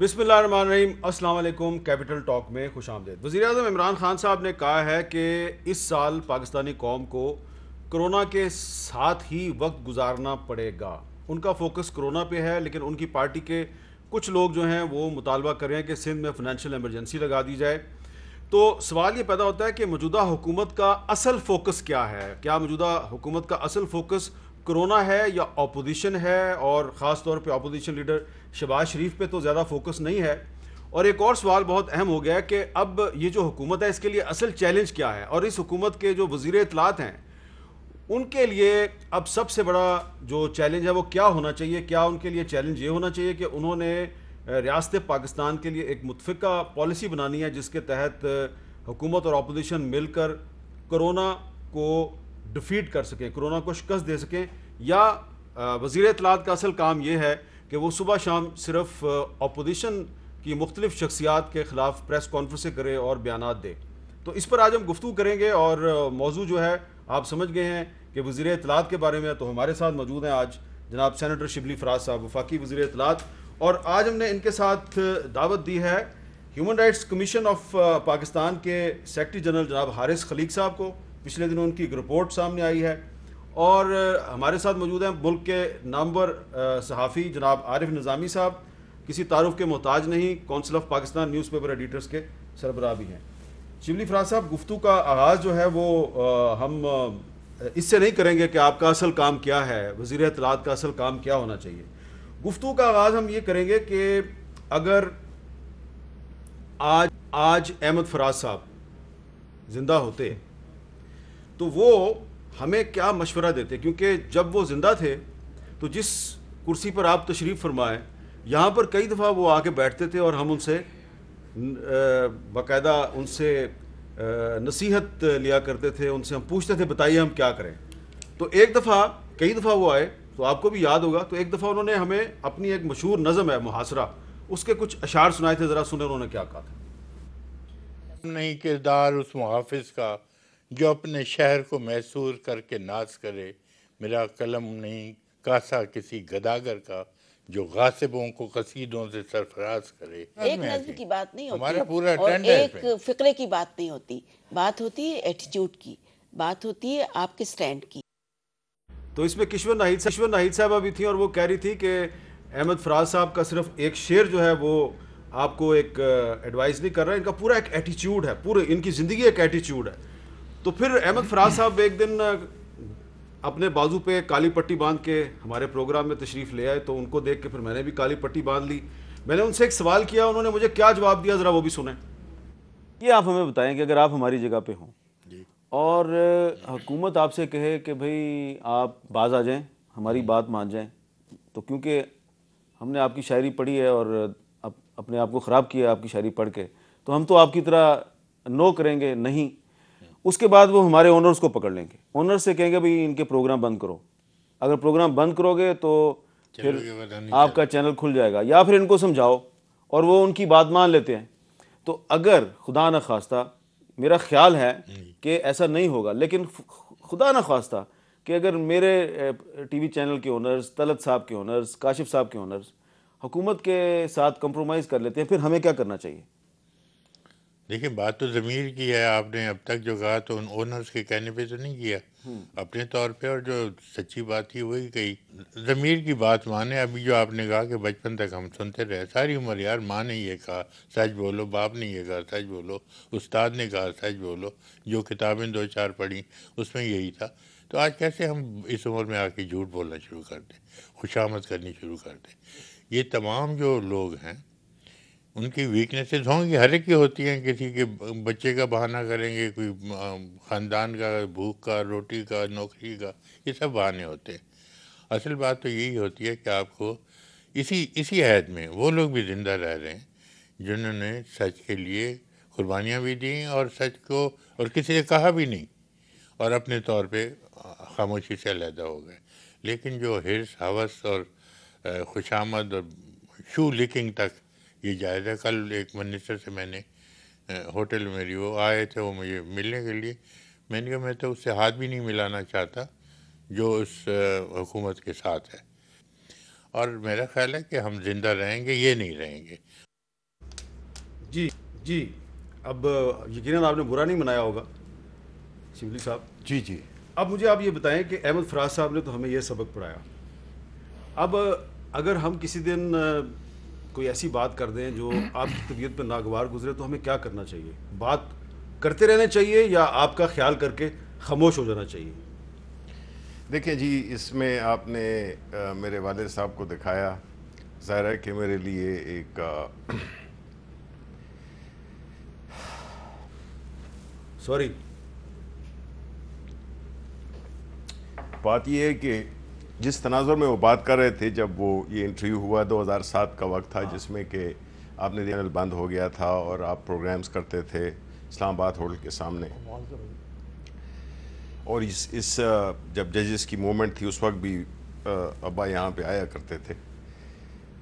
बिसमीम अल्लाम capital talk में खुश आमदेद वज़ी अजम इमरान खान साहब ने कहा है कि इस साल पाकिस्तानी कौम को करोना के साथ ही वक्त गुजारना पड़ेगा उनका फोकस करोना पे है लेकिन उनकी पार्टी के कुछ लोग जो हैं वो मुतालबा कर रहे हैं कि सिंध में फिनंशियल एमरजेंसी लगा दी जाए तो सवाल ये पैदा होता है कि मौजूदा हुकूमत का असल फोकस क्या है क्या मौजूदा हुकूमत का असल फोकस कोरोना है या अपोजिशन है और ख़ास तौर पर अपोजिशन लीडर शबाज शरीफ पे तो ज़्यादा फोकस नहीं है और एक और सवाल बहुत अहम हो गया कि अब ये जो हुकूमत है इसके लिए असल चैलेंज क्या है और इस हुकूमत के जो वजीर इतलात हैं उनके लिए अब सबसे बड़ा जो चैलेंज है वो क्या होना चाहिए क्या उनके लिए चैलेंज ये होना चाहिए कि उन्होंने रियासत पाकिस्तान के लिए एक मुतफ़ा पॉलिसी बनानी है जिसके तहत हुकूमत और अपोजिशन मिलकर कोरोना को डिफीट कर सकें कोरोना को शिकस्त दे सकें या वजीर इतलात का असल काम यह है कि वो सुबह शाम सिर्फ अपोजिशन की मुख्तलिफ शख्सियात के ख़िलाफ़ प्रेस कॉन्फ्रेंसें करे और बयान दे तो इस पर आज हम गुफ्तु करेंगे और मौजू जो है आप समझ गए हैं कि वज़ी अतलात के बारे में तो हमारे साथ मौजूद हैं आज जनाब सैनटर शिबली फराज साहब वफाकी वजी अतलात और आज हमने इनके साथ दावत दी है human rights commission of Pakistan के सेक्रटरी जनरल जनाब हारिस खलीक साहब को पिछले दिनों उनकी एक रिपोर्ट सामने आई है और हमारे साथ मौजूद हैं मुल्क के नामवर सहाफ़ी जनाब आरिफ निज़ामी साहब किसी तारुफ के मोहताज नहीं council of Pakistan newspaper editors के सरबराह भी हैं शिवली फराज साहब गुफ्तु का आगाज़ जो है वो आ, हम इससे नहीं करेंगे कि आपका असल काम क्या है वज़ी अतलात का असल काम क्या होना चाहिए गुफ्तु का आगाज़ हम ये करेंगे कि अगर आज आज अहमद फराज साहब ज़िंदा होते तो वो हमें क्या मशवरा देते क्योंकि जब वो ज़िंदा थे तो जिस कुर्सी पर आप तशरीफ़ फरमाएँ यहाँ पर कई दफ़ा वो आके बैठते थे और हम उनसे बाकायदा उनसे नसीहत लिया करते थे उनसे हम पूछते थे बताइए हम क्या करें तो एक दफ़ा कई दफ़ा वो आए तो आपको भी याद होगा तो एक दफ़ा उन्होंने हमें अपनी एक मशहूर नज़म है मुहासरा उसके कुछ अशार सुनाए थे ज़रा सुने उन्होंने क्या कहा था नहीं किरदार उस मुहाफ़ का जो अपने शहर को महसूर करके नाज करे मेरा कलम नहीं कासा किसी गदागर का जो गासिबों को कसीदों से सरफराज करे एक नज्म की बात नहीं होती हमारा पूरा और एक फिक्रे की बात नहीं होती बात होती है एटीट्यूड की बात होती है आपके स्टैंड की तो इसमें किश्वर नाहिद किश्वर नाहिद साहब अभी थी और वो कह रही थी कि अहमद फराज साहब का सिर्फ एक शेर जो है वो आपको एक एडवाइस नहीं कर रहा है इनका पूरा एक एटीट्यूड है पूरे इनकी ज़िंदगी एक एटीट्यूड है तो फिर अहमद फराज साहब एक दिन अपने बाजू पे काली पट्टी बांध के हमारे प्रोग्राम में तशरीफ़ ले आए तो उनको देख के फिर मैंने भी काली पट्टी बांध ली मैंने उनसे एक सवाल किया उन्होंने मुझे क्या जवाब दिया ज़रा वो भी सुने ये आप हमें बताएं कि अगर आप हमारी जगह पे हों और हुकूमत आपसे कहे कि भाई आप बाज आ जाएं हमारी बात मान जाएं तो क्योंकि हमने आपकी शायरी पढ़ी है और अप, अपने आप को ख़राब किया आपकी शायरी पढ़ के तो हम तो आपकी तरह नो करेंगे नहीं उसके बाद वो हमारे ओनर्स को पकड़ लेंगे ओनर से कहेंगे भाई इनके प्रोग्राम बंद करो अगर प्रोग्राम बंद करोगे तो फिर आपका चैनल खुल जाएगा या फिर इनको समझाओ और वो उनकी बात मान लेते हैं तो अगर खुदा न खास्ता मेरा ख्याल है कि ऐसा नहीं होगा लेकिन खुदा न खास्ता कि अगर मेरे टीवी चैनल के ओनर्स तलत साहब के ओनर्स काशिफ साहब के ओनर्स हुकूमत के साथ कंप्रोमाइज़ कर लेते हैं फिर हमें क्या करना चाहिए देखिए बात तो ज़मीर की है आपने अब तक जो कहा तो उन ओनर्स के कहने पे तो नहीं किया अपने तौर पे और जो सच्ची बात थी वही कही ज़मीर की बात माने अभी जो आपने कहा कि बचपन तक हम सुनते रहे सारी उम्र यार माँ ने ये कहा सच बोलो बाप ने ये कहा सच बोलो उस्ताद ने कहा सच बोलो जो किताबें दो चार पढ़ी उसमें यही था तो आज कैसे हम इस उम्र में आके झूठ बोलना शुरू कर दें खुशामद करनी शुरू कर दें ये तमाम जो लोग हैं उनकी वीकनेसेस होंगी हर एक की होती हैं किसी के बच्चे का बहाना करेंगे कोई ख़ानदान का भूख का रोटी का नौकरी का ये सब बहाने होते हैं असल बात तो यही होती है कि आपको इसी इसी हैद में वो लोग भी ज़िंदा रह रहे हैं जिन्होंने सच के लिए कुर्बानियाँ भी दी और सच को और किसी ने कहा भी नहीं और अपने तौर पे खामोशी से अलहदा हो गए लेकिन जो हिरस हवस और खुशामद और शू लिकिंग तक ये जायज़ा कल एक मिनिस्टर से मैंने होटल मेरी वो आए थे वो मुझे मिलने के लिए मैंने कहा मैं तो उससे हाथ भी नहीं मिलाना चाहता जो उस हुकूमत के साथ है और मेरा ख्याल है कि हम जिंदा रहेंगे ये नहीं रहेंगे जी जी अब यकीन आपने बुरा नहीं मनाया होगा शिवली साहब जी जी अब मुझे आप ये बताएं कि अहमद फराज साहब ने तो हमें यह सबक पढ़ाया अब अगर हम किसी दिन कोई ऐसी बात कर दें जो आपकी तबीयत पर नागवार गुजरे तो हमें क्या करना चाहिए बात करते रहना चाहिए या आपका ख्याल करके खामोश हो जाना चाहिए देखिए जी इसमें आपने आ, मेरे वाले साहब को दिखाया ज़ाहिर है कि मेरे लिए एक सॉरी बात यह है कि जिस तनाजर में वो बात कर रहे थे जब वो ये इंटरव्यू हुआ 2007 का वक्त था हाँ। जिसमें कि आपने चैनल बंद हो गया था और आप प्रोग्राम्स करते थे इस्लामाबाद होटल के सामने हाँ, और इस इस जब जजेस की मूवमेंट थी उस वक्त भी अब्बा यहाँ पे आया करते थे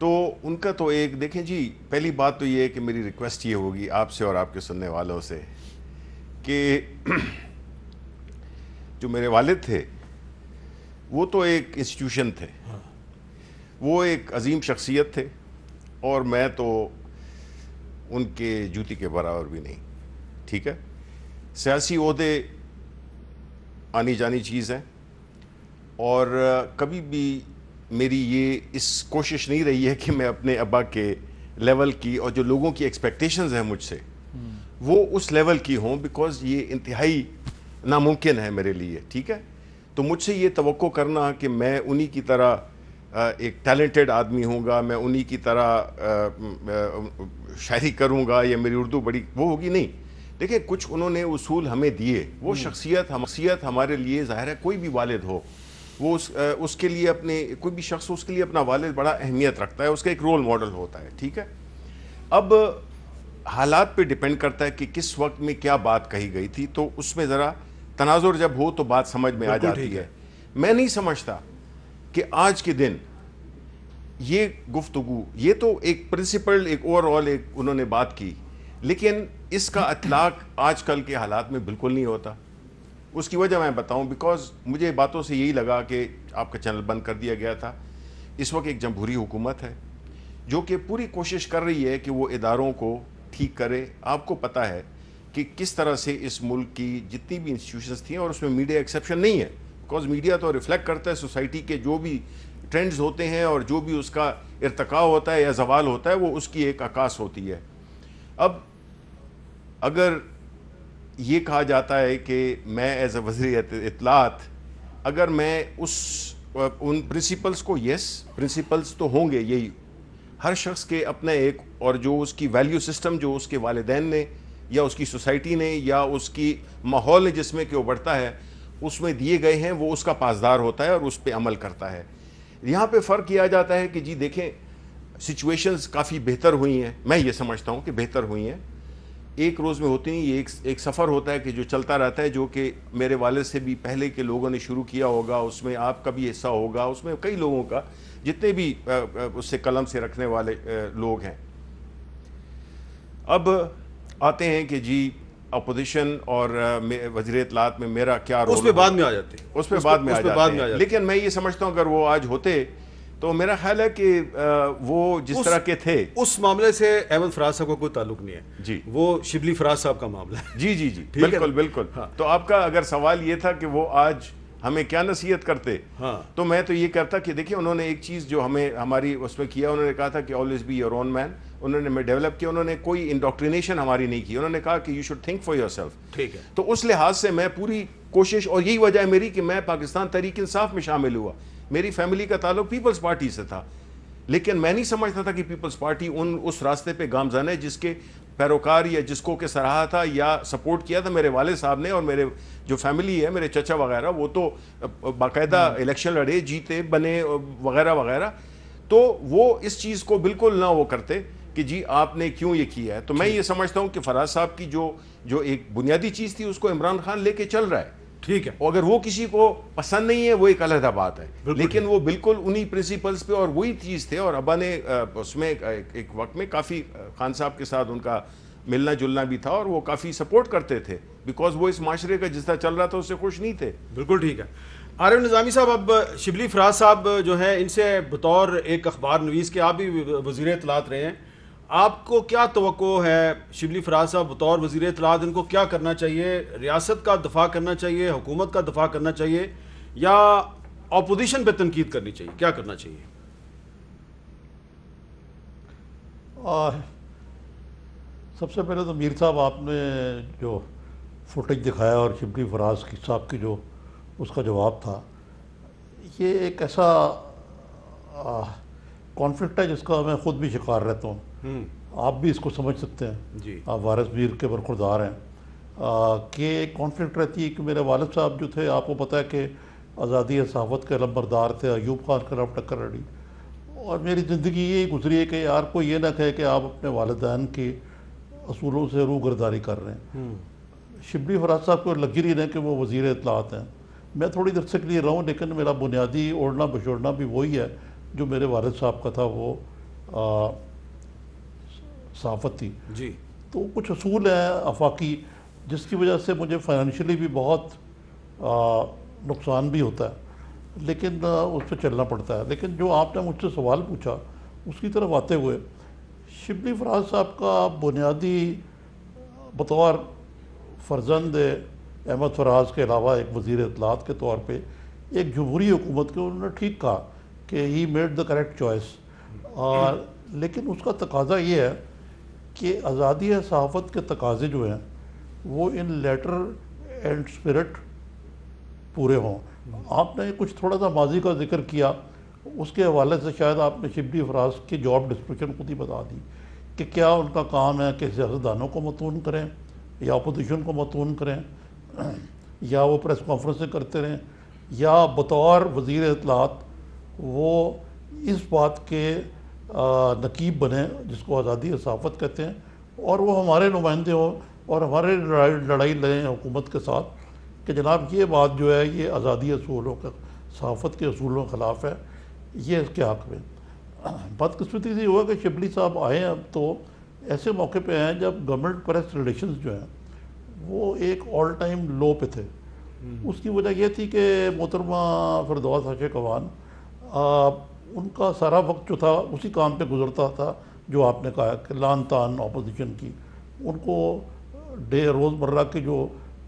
तो उनका तो एक देखें जी पहली बात तो ये है कि मेरी रिक्वेस्ट ये होगी आपसे और आपके सुनने वालों से कि जो मेरे वालिद थे वो तो एक इंस्टीट्यूशन थे वो एक अजीम शख्सियत थे और मैं तो उनके जूती के बराबर भी नहीं ठीक है सियासी अहदे आनी जानी चीज़ है और कभी भी मेरी ये इस कोशिश नहीं रही है कि मैं अपने अबा के लेवल की और जो लोगों की एक्सपेक्टेशंस हैं मुझसे वो उस लेवल की हों बिकॉज़ ये इंतहाई नामुमकिन है मेरे लिए ठीक है तो मुझसे ये तो करना कि मैं उन्हीं की तरह एक टैलेंटेड आदमी होगा मैं उन्हीं की तरह शायरी करूंगा या मेरी उर्दू बड़ी वो होगी नहीं देखिए कुछ उन्होंने उसूल हमें दिए वो हम्म। शख्सियत हम शख्सियत हमारे लिए ज़ाहिर है कोई भी वालिद हो वो उस, उसके लिए अपने कोई भी शख्स उसके लिए अपना वालिद बड़ा अहमियत रखता है उसका एक रोल मॉडल होता है ठीक है अब हालात पे डिपेंड करता है कि किस वक्त में क्या बात कही गई थी तो उसमें ज़रा तनाजुर जब हो तो बात समझ में आ जाती है मैं नहीं समझता कि आज के दिन ये गुफ्तु ये तो एक प्रिंसिपल एक ओवरऑल एक उन्होंने बात की लेकिन इसका अतलाक आजकल के हालात में बिल्कुल नहीं होता उसकी वजह मैं बताऊं बिकॉज मुझे बातों से यही लगा कि आपका चैनल बंद कर दिया गया था इस वक्त एक जमहूरी हुकूमत है जो कि पूरी कोशिश कर रही है कि वो इदारों को ठीक करे आपको पता है कि किस तरह से इस मुल्क की जितनी भी इंस्टीट्यूशंस थी और उसमें मीडिया एक्सेप्शन नहीं है बिकॉज मीडिया तो रिफ्लेक्ट करता है सोसाइटी के जो भी ट्रेंड्स होते हैं और जो भी उसका इरतका होता है या जवाल होता है वो उसकी एक आकाश होती है अब अगर ये कहा जाता है कि मैं एज ए वजी इतलात अगर मैं उस उन प्रिंसिपल्स को यस प्रिंसिपल्स तो होंगे यही हर शख्स के अपने एक और जो उसकी वैल्यू सिस्टम जो उसके वालदेन ने या उसकी सोसाइटी ने या उसकी माहौल ने जिसमें कि वो बढ़ता है उसमें दिए गए हैं वो उसका पासदार होता है और उस पर अमल करता है यहाँ पे फ़र्क किया जाता है कि जी देखें सिचुएशंस काफ़ी बेहतर हुई हैं मैं ये समझता हूँ कि बेहतर हुई हैं एक रोज़ में होती नहीं एक एक सफ़र होता है कि जो चलता रहता है जो कि मेरे वाले से भी पहले के लोगों ने शुरू किया होगा उसमें आपका भी हिस्सा होगा उसमें कई लोगों का जितने भी उससे कलम से रखने वाले लोग हैं अब आते हैं कि जी अपोजिशन और वजीर इतलात में मेरा क्या रोल उस पर बाद में आ जाते हैं उस पर बाद में आ जाते बाद में लेकिन मैं ये समझता हूँ अगर वो आज होते तो मेरा ख्याल है कि वो जिस तरह के थे उस मामले से अहमद फराज साहब का को कोई ताल्लुक नहीं है जी वो शिबली फराज साहब का मामला है जी जी जी बिल्कुल बिल्कुल हाँ। तो आपका अगर सवाल ये था कि वो आज हमें क्या नसीहत करते हाँ। तो मैं तो ये करता कि देखिए उन्होंने एक चीज़ जो हमें हमारी उसमें किया उन्होंने कहा था कि always be your own man उन्होंने मैं डेवलप किया उन्होंने कोई इंडोक्ट्रिनेशन हमारी नहीं की उन्होंने कहा कि you should think for your सेल्फ ठीक है तो उस लिहाज से मैं पूरी कोशिश और यही वजह है मेरी कि मैं पाकिस्तान तरीक इंसाफ में शामिल हुआ मेरी फैमिली का ताल्लुक पीपल्स पार्टी से था लेकिन मैं नहीं समझता था कि पीपल्स पार्टी उन उस रास्ते पे जाना है जिसके पैरोकार या जिसको के सराहा था या सपोर्ट किया था मेरे वाले साहब ने और मेरे जो फैमिली है मेरे चचा वगैरह वो तो बाकायदा हम्म। इलेक्शन लड़े जीते बने वगैरह वगैरह तो वो इस चीज़ को बिल्कुल ना वो करते कि जी आपने क्यों ये किया है तो मैं ये समझता हूँ कि फराज साहब की जो जो एक बुनियादी चीज़ थी उसको इमरान खान लेके चल रहा है ठीक है और अगर वो किसी को पसंद नहीं है वो एक अलहदा बात है लेकिन वो बिल्कुल उन्हीं प्रिंसिपल्स पे और वही चीज़ थे और अबा ने उसमें एक वक्त में काफ़ी खान साहब के साथ उनका मिलना जुलना भी था और वो काफ़ी सपोर्ट करते थे बिकॉज वो इस माशरे का जिस तरह चल रहा था उससे खुश नहीं थे बिल्कुल ठीक है आरिफ निज़ामी साहब अब शिबली फराज साहब जो हैं इनसे बतौर एक अखबार नवीस के आप भी वजीर तलात रहे हैं आपको क्या तो है शिबली फराज साहब बतौर वजीर इतलात इनको क्या करना चाहिए रियासत का दफा करना चाहिए हुकूमत का दफा करना चाहिए या अपोजिशन पर तनकीद करनी चाहिए क्या करना चाहिए सबसे पहले तो मीर साहब आपने जो फुटेज दिखाया और शिबली फराज की साहब की जो उसका जवाब था ये एक ऐसा कॉन्फ्लिक्ट है जिसका मैं ख़ुद भी शिकार रहता हूँ हम्म। आप भी इसको समझ सकते हैं जी आप वारस वीर के बरखुरदार हैं कि एक कॉन्फ्लिक्ट रहती है कि मेरे वालद साहब जो थे आपको पता है कि आज़ादी सहावत के लम्बरदार थे अयूब खान के खिलाफ टक्कर लड़ी और मेरी ज़िंदगी यही गुजरी है कि यार कोई ये ना कहे कि आप अपने वालदान के असूलों से रू कर रहे हैं हम्म। शिबली फराज साहब को लग्जरी है कि वो वजीर इतलात हैं मैं थोड़ी देर से के लिए रहा हूँ लेकिन मेरा बुनियादी ओढ़ना बछोड़ना भी वही है जो मेरे वालद साहब का था वो सहाफ़त थी जी तो कुछ असूल हैं आफाकी जिसकी वजह से मुझे फाइनेंशियली भी बहुत नुकसान भी होता है लेकिन उस पर चलना पड़ता है लेकिन जो आपने मुझसे सवाल पूछा उसकी तरफ आते हुए शिबली फराज साहब का बुनियादी बतौर फर्जंद अहमद फराज के अलावा एक वज़ी अतलात के तौर पर एक जमहूरी हुकूमत के उन्होंने ठीक कहा कि he made the correct choice लेकिन उसका तकाजा ये है कि आज़ादी सहाफ़त के तकाजे जो हैं वो इन लेटर एंड स्पिरिट पूरे हों आपने कुछ थोड़ा सा माजी का जिक्र किया उसके हवाले से शायद आपने शिबली फराज की जॉब डिस्क्रिप्शन खुद ही बता दी कि क्या उनका काम है कि सियासतदानों को मतून करें या अपोजिशन को मतून करें या वो प्रेस कॉन्फ्रेंसें करते रहें या बतौर वजीर अतलात वो इस बात के नकीब बने जिसको आज़ादी सहाफ़त कहते हैं और वो हमारे नुमाइंदे हों और हमारे लड़ाई लड़ें हुकूमत के साथ कि जनाब ये बात जो है ये आज़ादी असूलों का सहाफ़त के असूलों के ख़िलाफ़ है ये इसके हक़ में बदकस्मती से हुआ कि शिबली साहब आए अब तो ऐसे मौके पर हैं जब गवर्नमेंट प्रेस रिलेशन जो हैं वो एक ऑल टाइम लो पे थे हम्म। उसकी वजह यह थी कि मोहतरमा फरदवा साशे कवान उनका सारा वक्त जो था उसी काम पे गुजरता था जो आपने कहा कि लान तान अपोजिशन की उनको डे रोज़मर्रा के जो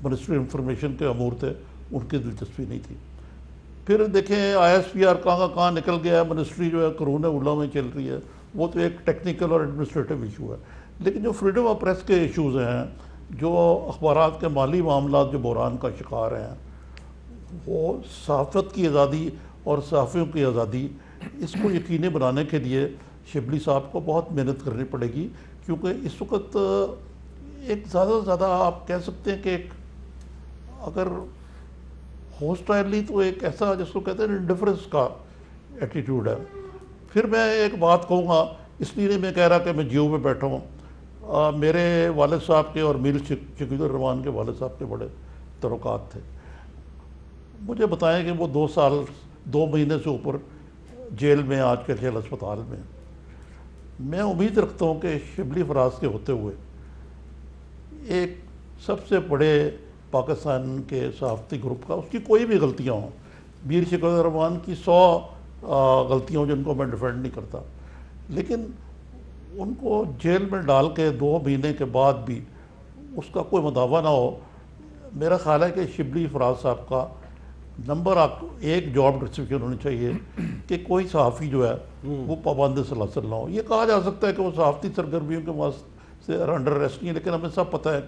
मिनिस्ट्री इंफॉर्मेशन के अमूर थे उनकी दिलचस्पी नहीं थी फिर देखें आई एस पी आर कहाँ कहाँ निकल गया है मिनिस्ट्री जो है करून उल्ला में चल रही है वो तो एक टेक्निकल और एडमिनिस्ट्रेटिव इशू है लेकिन जो फ्रीडम ऑफ प्रेस के इशूज़ हैं जो अखबार के माली मामला जो बुरान का शिकार हैं वो सहाफ़त की आज़ादी और सहाफ़ियों की आज़ादी इसको यकीनी बनाने के लिए शिबली साहब को बहुत मेहनत करनी पड़ेगी क्योंकि इस वक्त एक ज़्यादा से ज़्यादा आप कह सकते हैं कि एक अगर होस्टाइली तो एक ऐसा जिसको कहते हैं इंडिफरेंस का एटीट्यूड है फिर मैं एक बात कहूँगा इसलिए नहीं मैं कह रहा कि मैं जियो में बैठा हूँ मेरे वाल साहब के और मीर रहमान के वाल साहब के बड़े तरक़ात थे मुझे बताएं कि वो दो साल दो महीने से ऊपर जेल में आज के जेल अस्पताल में मैं उम्मीद रखता हूँ कि शिबली फराज के होते हुए एक सबसे बड़े पाकिस्तान के सहाफ़ती ग्रुप का उसकी कोई भी गलतियाँ हों वीर शिकर रमान की सौ गलतियाँ जिनको मैं डिफेंड नहीं करता लेकिन उनको जेल में डाल के दो महीने के बाद भी उसका कोई मदावा ना हो मेरा ख्याल है कि शिबली फराज साहब का नंबर आपको एक जॉब डिस्क्रिप्शन होनी चाहिए कि कोई सहाफ़ी जो है हम्म। वो पाबंद सलासल ना हो ये कहा जा सकता है कि वो सहाफ़ती सरगर्मियों के वास से अंडर अरेस्ट नहीं है लेकिन हमें सब पता है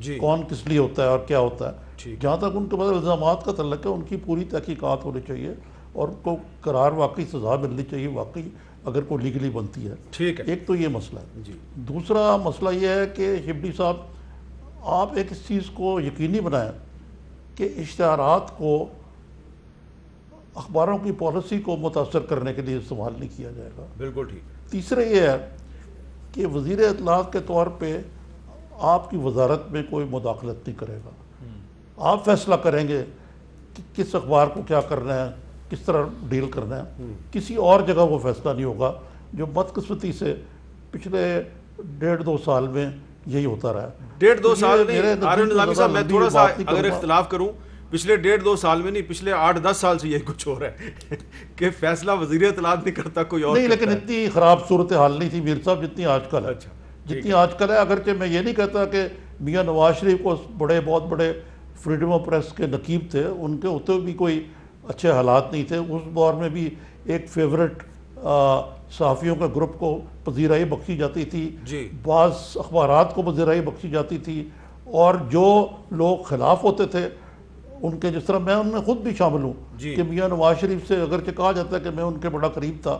कि कौन किस लिए होता है और क्या होता है जहाँ तक उनके पास इल्ज़ाम का तलक है उनकी पूरी तहकीकत होनी चाहिए और उनको करार वाकई सज़ा मिलनी चाहिए वाकई अगर कोई लीगली बनती है ठीक है एक तो ये मसला है जी दूसरा मसला ये है कि हिबडी साहब आप एक इस चीज़ को यकीनी बनाएं के इश्तहारात को अखबारों की पॉलिसी को मुतासर करने के लिए इस्तेमाल नहीं किया जाएगा बिल्कुल ठीक तीसरा ये है कि वजीर अतलात के तौर पर आपकी वजारत में कोई मुदाखलत नहीं करेगा हम्म। आप फैसला करेंगे कि किस अखबार को क्या करना है किस तरह डील करना है हम्म। किसी और जगह वो फैसला नहीं होगा जो बदकस्मती से पिछले डेढ़ दो साल में यही होता रहा डेढ़ दो तो साल में साहब मैं थोड़ा सा अगर इख्तलाफ करूँ पिछले डेढ़ दो साल में नहीं पिछले आठ दस साल से यही कुछ हो रहा है कि फैसला वजीर इतलात नहीं करता कोई और नहीं लेकिन इतनी ख़राब सूरत हाल नहीं थी मीर साहब जितनी आजकल है अच्छा जितनी आजकल है अगरचे मैं ये नहीं कहता कि मियाँ नवाज शरीफ को बड़े बहुत बड़े फ्रीडम ऑफ प्रेस के नकीब थे उनके उतने भी कोई अच्छे हालात नहीं थे उस दौर में भी एक फेवरेट सहाफ़ियों के ग्रुप को पजीराई बख्शी जाती थी बाज़ अखबार को पजीराई बख्शी जाती थी और जो लोग खिलाफ होते थे उनके जिस तरह मैं उनमें ख़ुद भी शामिल हूँ कि मियाँ नवाज शरीफ से अगरचे कहा जाता है कि मैं उनके बड़ा करीब था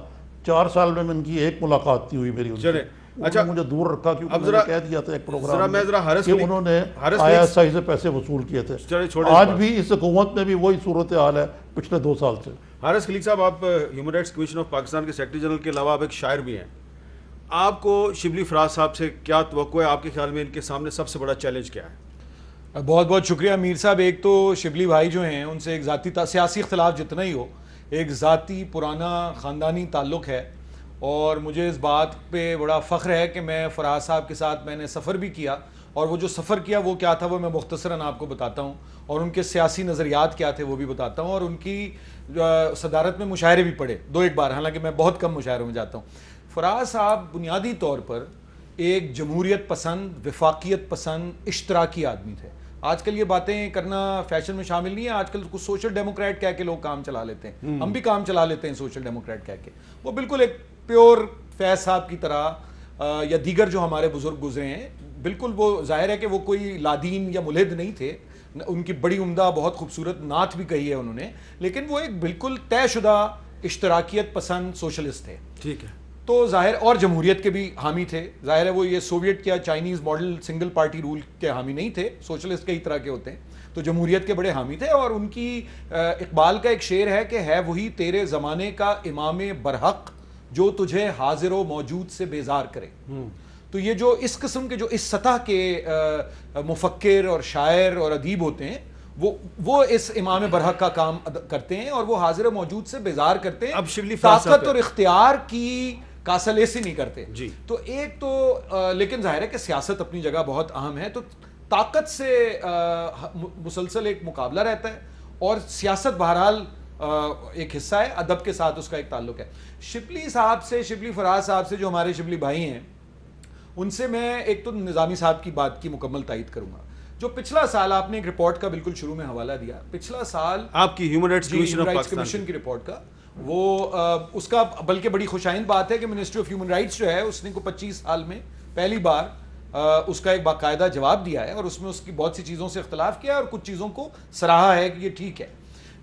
चार साल में इनकी एक मुलाकात थी हुई मेरी उनसे अच्छा मुझे दूर रखा क्योंकि अब जरा कह दिया था एक प्रोग्राम में जरा हरस कि उन्होंने आई से पैसे वसूल किए थे आज भी इस हुकूमत में भी वही सूरत हाल है पिछले दो साल से हारस खलीक साहब आप human rights commission of Pakistan के सेक्रेटरी जनरल के अलावा आप एक शायर भी हैं आपको शिबली फराज साहब से क्या तो है आपके ख्याल में इनके सामने सबसे बड़ा चैलेंज क्या है बहुत बहुत शुक्रिया मीर साहब एक तो शिबली भाई जो हैं उनसे एक ज़ाती सियासी इख्तलाफ जितना ही हो एक ज़ाती पुराना ख़ानदानी ताल्लुक है और मुझे इस बात पे बड़ा फ़ख्र है कि मैं फराज साहब के साथ मैंने सफ़र भी किया और वो जो सफ़र किया वो क्या था वो मैं मुख्तसरा आपको बताता हूँ और उनके सियासी नज़रियात क्या थे वो भी बताता हूँ और उनकी सदारत में मुशायरे भी पढ़े दो एक बार हालांकि मैं बहुत कम मुशायरों में जाता हूँ फराज साहब बुनियादी तौर पर एक जमहूरीत पसंद विफाकियत पसंद इश्तराकी आदमी थे आजकल ये बातें करना फैशन में शामिल नहीं है आजकल कुछ सोशल डेमोक्रेट कह के लोग काम चला लेते हैं हम्म। हम भी काम चला लेते हैं सोशल डेमोक्रेट कह के वो बिल्कुल एक प्योर फैज साहब की तरह या दीगर जो हमारे बुजुर्ग गुजरे हैं बिल्कुल वो जाहिर है कि वो कोई लादीन या मुलहद नहीं थे उनकी बड़ी उम्दा बहुत खूबसूरत नात भी कही है उन्होंने लेकिन वो एक बिल्कुल तयशुदा इश्तराकियत पसंद सोशलिस्ट थे ठीक है तो जाहिर और जमहूरीत के भी हामी थे जाहिर है वो ये सोवियत या Chinese model single party rule के हामी नहीं थे सोशलिस्ट कई तरह के होते हैं तो जमहूरीत के बड़े हामी थे और उनकी इकबाल का एक शेर है कि है वही तेरे ज़माने का इमाम बरहक जो तुझे हाजिर व मौजूद से बेजार करे हम्म। तो ये जो इस किस्म के जो इस सतह के मुफक्र और शायर और अदीब होते हैं वो वो इस इमाम बरह का काम करते हैं और वो हाजिर मौजूद से बेजार करते हैं अब शिवली ताकत और इख्तियार की ऐसी नहीं करते जी तो एक तो आ, लेकिन जाहिर है कि सियासत अपनी जगह बहुत अहम है तो ताकत से मुसलसल एक मुकाबला रहता है और सियासत बहरहाल एक हिस्सा है अदब के साथ उसका एक ताल्लुक है शिपली साहब से शिपली फराज साहब से जो हमारे शिपली भाई हैं उनसे मैं एक तो निज़ामी साहब की बात की मुकम्मल तायद करूंगा जो पिछला साल आपने एक रिपोर्ट का बिल्कुल शुरू में हवाला दिया पिछला साल आपकी ह्यूमन राइट्स कमीशन की रिपोर्ट का वो आ, उसका बल्कि बड़ी खुशाइन बात है कि मिनिस्ट्री ऑफ ह्यूमन राइट्स जो है उसने को 25 साल में पहली बार आ, उसका एक बाकायदा जवाब दिया है और उसमें उसकी बहुत सी चीज़ों से इख्तलाफ किया है और कुछ चीज़ों को सराहा है कि ये ठीक है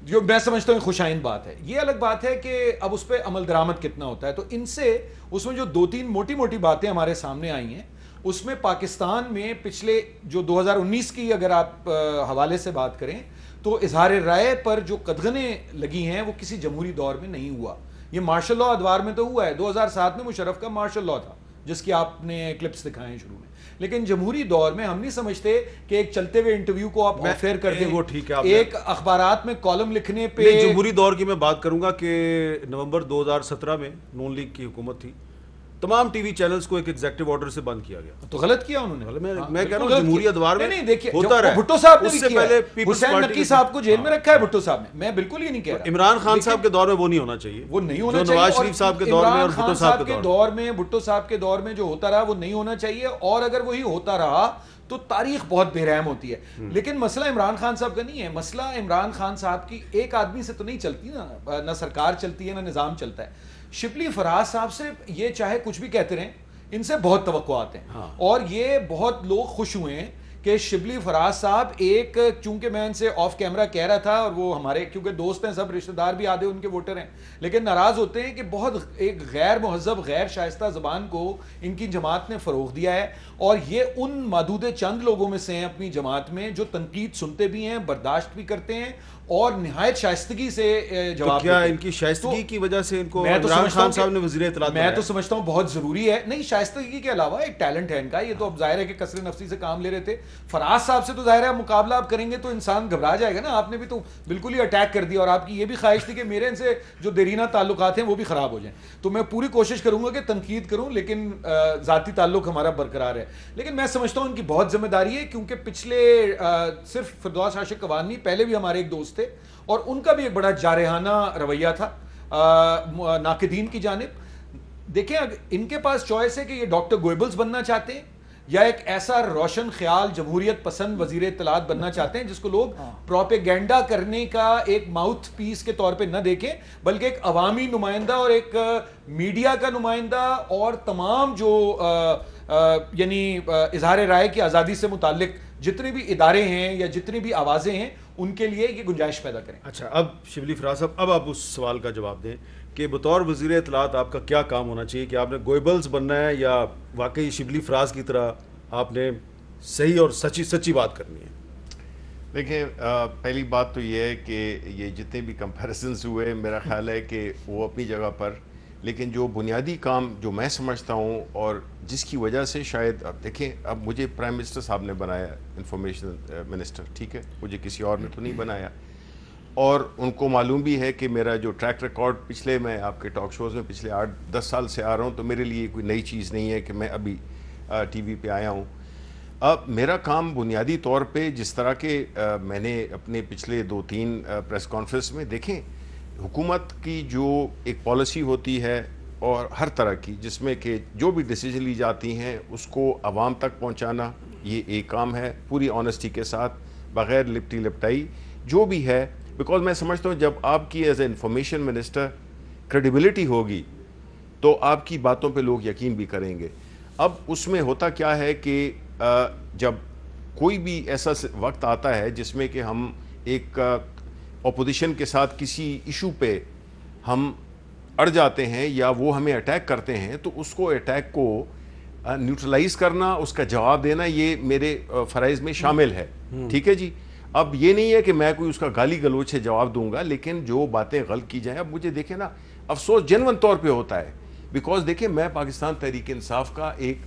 जो मैं समझता हूँ खुशाइन बात है ये अलग बात है कि अब उस पर अमल दरामद कितना होता है तो इनसे उसमें जो दो तीन मोटी मोटी बातें हमारे सामने आई हैं उसमें पाकिस्तान में पिछले जो 2019 की अगर आप हवाले से बात करें तो इजहार राय पर जो कदगने लगी हैं वो किसी जमहूरी दौर में नहीं हुआ ये मार्शल लॉ अदवार में तो हुआ है दो में मुशरफ का मार्शल लॉ था जिसकी आपने क्लिप्स दिखाए हैं शुरू में लेकिन जमहूरी दौर में हम नहीं समझते कि एक चलते हुए इंटरव्यू को आप फेयर कर दें वो ठीक है एक अखबार में कॉलम लिखने पर जमहूरी दौर की मैं बात करूंगा कि नवंबर सत्रह में नून लीग की हुकूमत थी तमाम टीवी चैनल्स को एक एग्जेक्टिव ऑर्डर से बंद किया गया तो गलत किया उन्होंने मैं, हाँ, मैं कह रहा हूँ जमहूरी द्वार में नहीं देखिए होता रहा भुट्टो साहब ने उससे पहले हुसैन नकवी साहब को जेल में हाँ। रखा है भुट्टो साहब ने मैं बिल्कुल ये नहीं कह रहा इमरान खान साहब के दौर में वो नहीं होना चाहिए वो नहीं होना चाहिए नवाज शरीफ साहब के दौर में और भुट्टो साहब के दौर में भुट्टो साहब के दौर में जो होता रहा वो नहीं होना चाहिए और अगर वही होता रहा तो तारीख बहुत बेरहम होती है हम्म। लेकिन मसला इमरान खान साहब का नहीं है मसला इमरान खान साहब की एक आदमी से तो नहीं चलती ना ना सरकार चलती है ना निज़ाम चलता है शिपली फराज साहब से ये चाहे कुछ भी कहते रहें इनसे बहुत तो आते हैं हाँ। और ये बहुत लोग खुश हुए हैं कि शिबली फराज साहब एक चूंकि मैं उनसे ऑफ कैमरा कह रहा था और वो हमारे क्योंकि दोस्त हैं सब रिश्तेदार भी आधे उनके वोटर हैं लेकिन नाराज़ होते हैं कि बहुत एक गैर महजब गैर शायस्त ज़बान को इनकी जमात ने फ़रोग दिया है और ये उन मदूद चंद लोगों में से हैं अपनी जमात में जो तनकीद सुनते भी हैं बर्दाश्त भी करते हैं और नहायत शायस्तगी से तो जवाब तो क्या इनकी शायस्तगी तो, की वजह से इनको मैं तो समझता खान साहब ने वजीर इतला मैं तो समझता हूँ बहुत जरूरी है नहीं शाइस्तगी के अलावा एक टैलेंट है इनका ये तो अब जाहिर है कि कसरे नफसी से काम ले रहे थे फराज साहब से तो जाहिर है मुकाबला आप करेंगे तो इंसान घबरा जाएगा ना आपने भी तो बिल्कुल ही अटैक कर दिया और आपकी ये भी ख्वाहिश थी कि मेरे इनसे जो देरीना ताल्लुक हैं वो भी ख़राब हो जाए तो मैं पूरी कोशिश करूंगा कि तनकीद करूँ लेकिन जतीी ताल्लुक हमारा बरकरार है लेकिन मैं समझता हूँ इनकी बहुत जिम्मेदारी है क्योंकि पिछले सिर्फ फिरदौस आशिक कवान नहीं पहले भी हमारे एक दोस्त थे और उनका भी एक बड़ा जारहाना रवैया था नाकदीन की जानब देखें इनके पास चॉइस है कि ये डॉक्टर गोयबल्स बनना चाहते हैं या एक ऐसा रोशन ख्याल जमहूरियत पसंद वजीर तलाद बनना चाहते हैं जिसको लोग प्रोपेगेंडा हाँ। करने का एक माउथ पीस के तौर पे न देखें बल्कि एक अवामी नुमाइंदा और एक मीडिया का नुमाइंदा और तमाम जो यानी इजहार राय की आज़ादी से मुतल जितने भी इदारे हैं या जितनी भी आवाज़ें हैं उनके लिए ये गुंजाइश पैदा करें अच्छा अब शिवली फराज साहब अब आप उस सवाल का जवाब दें कि बतौर वजीर इतलात आपका क्या काम होना चाहिए कि आपने गोयबल्स बनना है या वाकई शिवली फराज की तरह आपने सही और सच्ची सच्ची बात करनी है देखिए पहली बात तो ये है कि ये जितने भी कंपेरिजन्स हुए मेरा ख्याल है कि वो अपनी जगह पर लेकिन जो बुनियादी काम जो मैं समझता हूँ और जिसकी वजह से शायद अब देखें अब मुझे प्राइम मिनिस्टर साहब ने बनाया इंफॉर्मेशन मिनिस्टर uh, ठीक है मुझे किसी और ने तो नहीं बनाया और उनको मालूम भी है कि मेरा जो ट्रैक रिकॉर्ड पिछले मैं आपके टॉक शोज़ में पिछले आठ दस साल से आ रहा हूँ तो मेरे लिए कोई नई चीज़ नहीं है कि मैं अभी टी वी पर आया हूँ अब मेरा काम बुनियादी तौर पे जिस तरह के आ, uh, मैंने अपने पिछले दो तीन प्रेस uh, कॉन्फ्रेंस में देखें हुकूमत की जो एक पॉलिसी होती है और हर तरह की जिसमें कि जो भी डिसीजन ली जाती हैं उसको आवाम तक पहुंचाना ये एक काम है पूरी ऑनेस्टी के साथ बग़ैर लिपटी लिपटाई जो भी है बिकॉज मैं समझता हूँ जब आपकी as a information minister credibility होगी तो आपकी बातों पे लोग यकीन भी करेंगे अब उसमें होता क्या है कि जब कोई भी ऐसा वक्त आता है जिसमें कि हम एक अपोजिशन के साथ किसी इशू पे हम अड़ जाते हैं या वो हमें अटैक करते हैं तो उसको अटैक को न्यूट्रलाइज करना उसका जवाब देना ये मेरे फ़राइज में शामिल है हम्म। ठीक है जी अब ये नहीं है कि मैं कोई उसका गाली गलोच से जवाब दूंगा लेकिन जो बातें गलत की जाएं अब मुझे देखें ना अफसोस जनवन तौर पे होता है बिकॉज देखिए मैं पाकिस्तान तहरीक इंसाफ का एक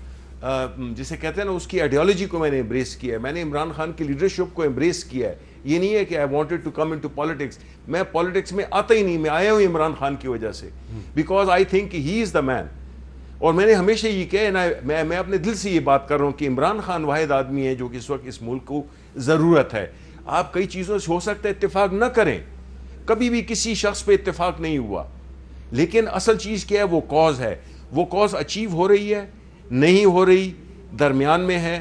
जिसे कहते हैं ना उसकी आइडियोलॉजी को मैंने एम्ब्रेस किया है मैंने इमरान खान की लीडरशिप को एम्ब्रेस किया है ये नहीं है कि I wanted to come in to politics मैं पॉलिटिक्स में आता ही नहीं मैं आया हूँ इमरान खान की वजह से because I think he is the man और मैंने हमेशा ये कहे ना मैं मैं अपने दिल से ये बात कर रहा हूँ कि इमरान खान वाद आदमी है जो कि इस वक्त इस मुल्क को ज़रूरत है आप कई चीज़ों से हो सकता है इतफाक़ ना करें कभी भी किसी शख्स पर इतफाक़ नहीं हुआ लेकिन असल चीज़ क्या है वो कॉज है वो कॉज अचीव हो रही है नहीं हो रही दरमियान में है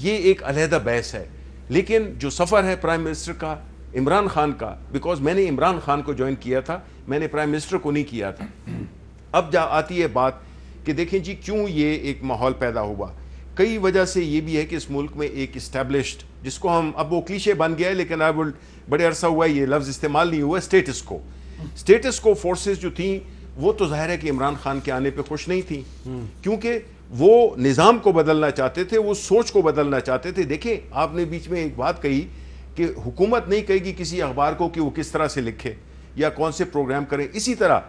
ये एक अलहदा बहस है लेकिन जो सफ़र है प्राइम मिनिस्टर का इमरान खान का बिकॉज मैंने इमरान खान को ज्वाइन किया था मैंने प्राइम मिनिस्टर को नहीं किया था अब जा आती है बात कि देखें जी क्यों ये एक माहौल पैदा हुआ कई वजह से ये भी है कि इस मुल्क में एक इस्टेब्लिश्ड जिसको हम अब वो क्लीशे बन गया है लेकिन अब बड़े अरसा हुआ ये लफ्ज़ इस्तेमाल नहीं हुआ स्टेटस को स्टेटस को फोर्सेज जो थी वो तो जाहिर है कि इमरान खान के आने पर खुश नहीं थी क्योंकि वो निज़ाम को बदलना चाहते थे वो सोच को बदलना चाहते थे देखें आपने बीच में एक बात कही कि हुकूमत नहीं कहेगी किसी अखबार को कि वो किस तरह से लिखे या कौन से प्रोग्राम करें इसी तरह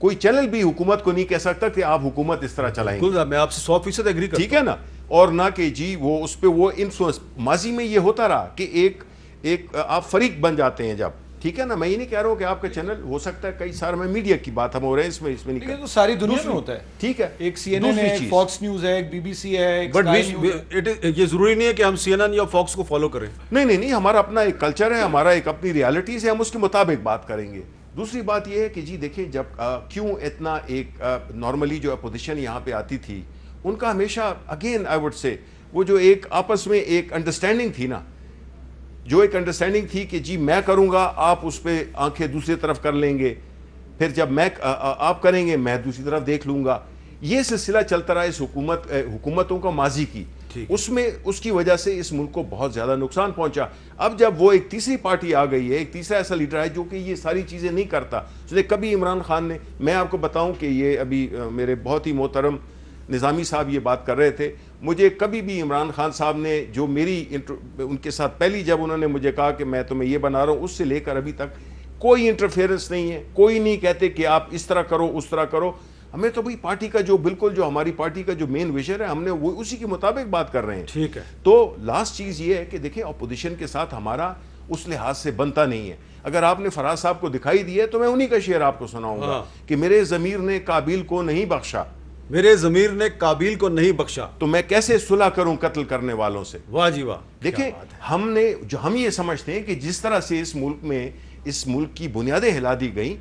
कोई चैनल भी हुकूमत को नहीं कह सकता कि आप हुकूमत इस तरह चलाएं मैं आपसे सौ फीसद एग्री ठीक है ना और ना कि जी वो उस पर वो इन्फ्लुएंस माजी में ये होता रहा कि एक एक आप फरीक बन जाते हैं जब ठीक है ना मैं ये नहीं कह रहा हूँ कि आपका चैनल हो सकता है कई सार में मीडिया की बात हम हो रहे हैं इसमें इसमें नहीं तो सारी दुनिया में होता है ठीक है एक सी एन है फॉक्स न्यूज है एक बीबीसी है एक बट इट ये जरूरी नहीं है कि हम सीएनएन या फॉक्स को फॉलो करें नहीं नहीं नहीं हमारा अपना एक कल्चर है हमारा एक अपनी रियालिटीज है हम उसके मुताबिक बात करेंगे दूसरी बात यह है कि जी देखिए जब क्यों इतना एक नॉर्मली जो अपोजिशन यहाँ पे आती थी उनका हमेशा अगेन आई वुड से वो जो एक आपस में एक अंडरस्टैंडिंग थी ना जो एक अंडरस्टैंडिंग थी कि जी मैं करूँगा आप उस पर आंखें दूसरी तरफ कर लेंगे फिर जब मैं आ, आ, आप करेंगे मैं दूसरी तरफ देख लूँगा ये सिलसिला चलता रहा इस हुकूमत हुकूमतों का माजी की उसमें उसकी वजह से इस मुल्क को बहुत ज़्यादा नुकसान पहुंचा अब जब वो एक तीसरी पार्टी आ गई है एक तीसरा ऐसा लीडर है जो कि ये सारी चीज़ें नहीं करता इसलिए कभी इमरान खान ने मैं आपको बताऊं कि ये अभी मेरे बहुत ही मोहतरम निज़ामी साहब ये बात कर रहे थे मुझे कभी भी इमरान खान साहब ने जो मेरी उनके साथ पहली जब उन्होंने मुझे कहा कि मैं तुम्हें ये बना रहा हूँ उससे लेकर अभी तक कोई इंटरफेरेंस नहीं है कोई नहीं कहते कि आप इस तरह करो उस तरह करो हमें तो भाई पार्टी का जो बिल्कुल जो हमारी पार्टी का जो मेन विषय है हमने वो उसी के मुताबिक बात कर रहे हैं ठीक है तो लास्ट चीज़ ये है कि देखिए अपोजिशन के साथ हमारा उस लिहाज से बनता नहीं है अगर आपने फराज साहब को दिखाई दिया है तो मैं उन्हीं का शेर आपको सुनाऊंगा हाँ। कि मेरे ज़मीर ने काबिल को नहीं बख्शा मेरे जमीर ने काबिल को नहीं बख्शा तो मैं कैसे सुलह करूं कत्ल करने वालों से वाह जी वाह देखिए हमने जो हम ये समझते हैं कि जिस तरह से इस मुल्क में इस मुल्क की बुनियादें हिला दी गई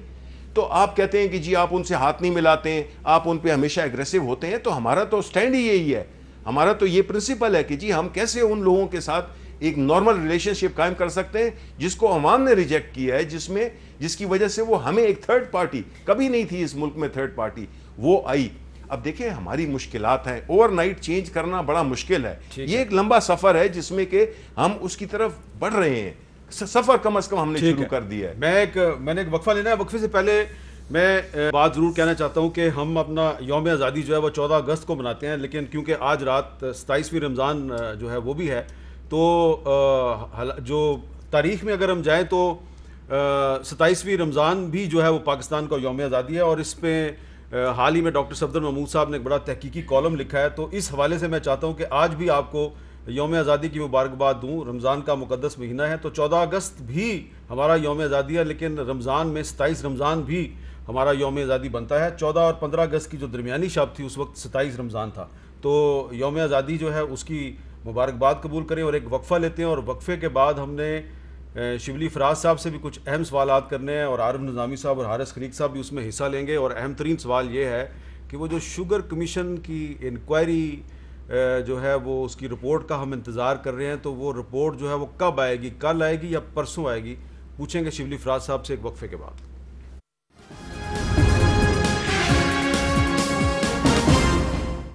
तो आप कहते हैं कि जी आप उनसे हाथ नहीं मिलाते हैं आप उन पर हमेशा एग्रेसिव होते हैं तो हमारा तो स्टैंड ही यही है हमारा तो ये प्रिंसिपल है कि जी हम कैसे उन लोगों के साथ एक नॉर्मल रिलेशनशिप कायम कर सकते हैं जिसको अवाम ने रिजेक्ट किया है जिसमें जिसकी वजह से वो हमें एक थर्ड पार्टी कभी नहीं थी इस मुल्क में थर्ड पार्टी वो आई अब देखिए हमारी मुश्किलात हैं ओवरनाइट चेंज करना बड़ा मुश्किल है ये एक लंबा सफर है जिसमें कि हम उसकी तरफ बढ़ रहे हैं सफर कम अज कम हमने शुरू कर दिया है मैं एक मैंने एक वक्फा लेना है वक्फे से पहले मैं बात ज़रूर कहना चाहता हूँ कि हम अपना योम आज़ादी जो है वो चौदह अगस्त को मनाते हैं लेकिन क्योंकि आज रात सताईसवीं रमज़ान जो है वो भी है तो जो तारीख में अगर हम जाएँ तो सताईसवीं रमज़ान भी जो है वो पाकिस्तान का योम आज़ादी है और इस पर हाल ही में डॉक्टर सफदर महमूद साहब ने एक बड़ा तहकीकी कॉलम लिखा है तो इस हवाले से मैं चाहता हूँ कि आज भी आपको योम आज़ादी की मुबारकबाद दूँ रमज़ान का मुकदस महीना है तो चौदह अगस्त भी हमारा योम आज़ादी है लेकिन रमज़ान में सताईस रमज़ान भी हमारा योम आज़ादी बनता है चौदह और पंद्रह अगस्त की जो दरमियानी शब थी उस वक्त सताईस रमज़ान था तो योम आज़ादी जो है उसकी मुबारकबाद कबूल करें और एक वक्फ़ा लेते हैं और वक्फ़े के बाद हमने शिवली फराज साहब से भी कुछ अहम सवाल करने हैं और आरफ नज़ामी साहब और हारस खरीक साहब भी उसमें हिस्सा लेंगे और अहम तरीन सवाल ये है कि वो जो शुगर कमीशन की इंक्वायरी जो है वो उसकी रिपोर्ट का हम इंतज़ार कर रहे हैं तो वो रिपोर्ट जो है वो कब आएगी कल आएगी या परसों आएगी पूछेंगे शिवली फराज साहब से एक वक्फे के बाद